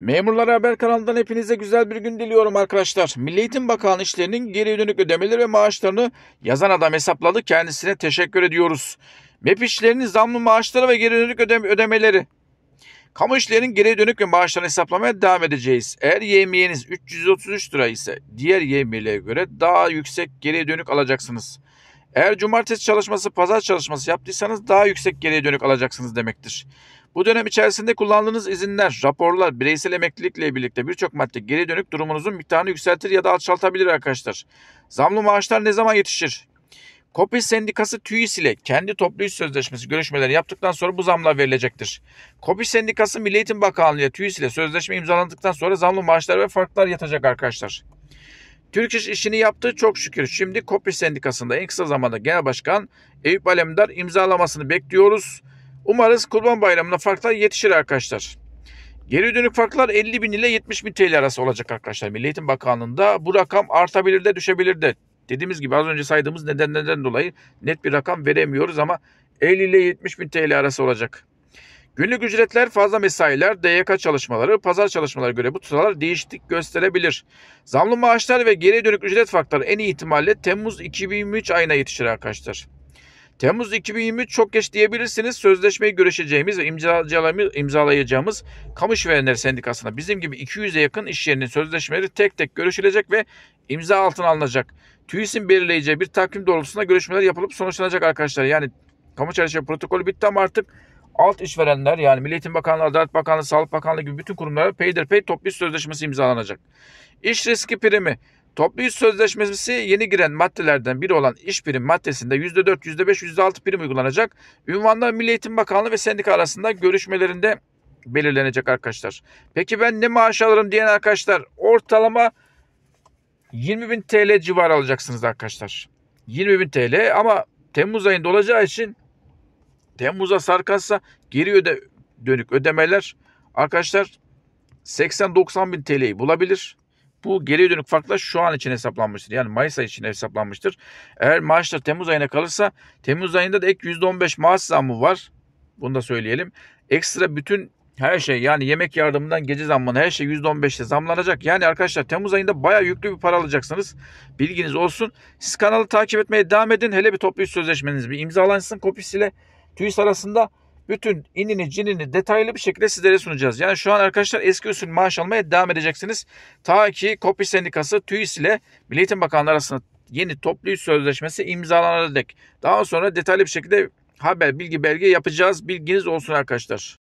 Memurlara Haber kanalından hepinize güzel bir gün diliyorum arkadaşlar. Milli Eğitim Bakanlığı işlerinin geri dönük ödemeleri ve maaşlarını yazan adam hesapladı. Kendisine teşekkür ediyoruz. MEP işlerinin zamlı maaşları ve geri dönük ödeme ödemeleri. Kamu işlerinin geri dönük ve maaşlarını hesaplamaya devam edeceğiz. Eğer yemeğiniz 333 lira ise diğer yemeğe göre daha yüksek geri dönük alacaksınız. Eğer cumartesi çalışması, pazar çalışması yaptıysanız daha yüksek geriye dönük alacaksınız demektir. Bu dönem içerisinde kullandığınız izinler, raporlar, bireysel emeklilikle birlikte birçok madde geri dönük durumunuzun miktarını yükseltir ya da alçaltabilir arkadaşlar. Zamlı maaşlar ne zaman yetişir? Kopil Sendikası TÜİS ile kendi toplu iş sözleşmesi görüşmeleri yaptıktan sonra bu zamla verilecektir. Kopil Sendikası Milli Eğitim Bakanlığı ile TÜİS ile sözleşme imzalandıktan sonra zamlı maaşlar ve farklar yatacak arkadaşlar. Türk İş işini yaptığı çok şükür. Şimdi Kopri Sendikası'nda en kısa zamanda Genel Başkan Eyüp Alemdar imzalamasını bekliyoruz. Umarız Kurban Bayramı'na farklar yetişir arkadaşlar. Geri dönük farklar 50 bin ile 70 bin TL arası olacak arkadaşlar. Milli Eğitim Bakanlığı'nda bu rakam artabilir de düşebilir de. Dediğimiz gibi az önce saydığımız nedenlerden dolayı net bir rakam veremiyoruz ama 50 ile 70 bin TL arası olacak. Günlük ücretler, fazla mesailer, DYK çalışmaları, pazar çalışmaları göre bu tutarlar değişiklik gösterebilir. Zamlı maaşlar ve geriye dönük ücret farkları en ihtimalle Temmuz 2023 ayına yetişir arkadaşlar. Temmuz 2023 çok geç diyebilirsiniz. Sözleşmeyi görüşeceğimiz ve imzalayacağımız Kamu İşverenleri Sendikası'na bizim gibi 200'e yakın iş yerinin sözleşmeleri tek tek görüşülecek ve imza altına alınacak. TÜİS'in belirleyeceği bir takvim doğrultusunda görüşmeler yapılıp sonuçlanacak arkadaşlar. Yani kamu çalışma protokolü bitti ama artık alt işverenler yani Milli Eğitim Bakanlığı, Adalet Bakanlığı, Sağlık Bakanlığı gibi bütün kurumlara peyderpey toplu iş sözleşmesi imzalanacak. İş riski primi Toplu iş sözleşmesi yeni giren maddelerden biri olan iş prim maddesinde %4, %5, %6 prim uygulanacak. Ünvanlar Milli Eğitim Bakanlığı ve sendika arasında görüşmelerinde belirlenecek arkadaşlar. Peki ben ne maaş alırım diyen arkadaşlar ortalama 20.000 TL civarı alacaksınız arkadaşlar. 20.000 TL ama Temmuz ayında olacağı için Temmuz'a sarkarsa geri öde dönük ödemeler arkadaşlar 80-90 bin TL'yi bulabilir. Bu geri dönük farklar şu an için hesaplanmıştır. Yani Mayıs ayı için hesaplanmıştır. Eğer maaşlar Temmuz ayına kalırsa Temmuz ayında da ek %15 maaş zammı var. Bunu da söyleyelim. Ekstra bütün her şey yani yemek yardımından gece zammına her şey %15'te zamlanacak. Yani arkadaşlar Temmuz ayında bayağı yüklü bir para alacaksınız. Bilginiz olsun. Siz kanalı takip etmeye devam edin. Hele bir toplu sözleşmeniz bir imzalansın kopisiyle. TÜİS arasında bütün inini cinini detaylı bir şekilde sizlere sunacağız. Yani şu an arkadaşlar eski usul maaş almaya devam edeceksiniz. Ta ki KOPİ sendikası TÜİS ile Milli Eğitim Bakanlığı arasında yeni toplu iş sözleşmesi imzalanana dek. Daha sonra detaylı bir şekilde haber, bilgi, belge yapacağız. Bilginiz olsun arkadaşlar.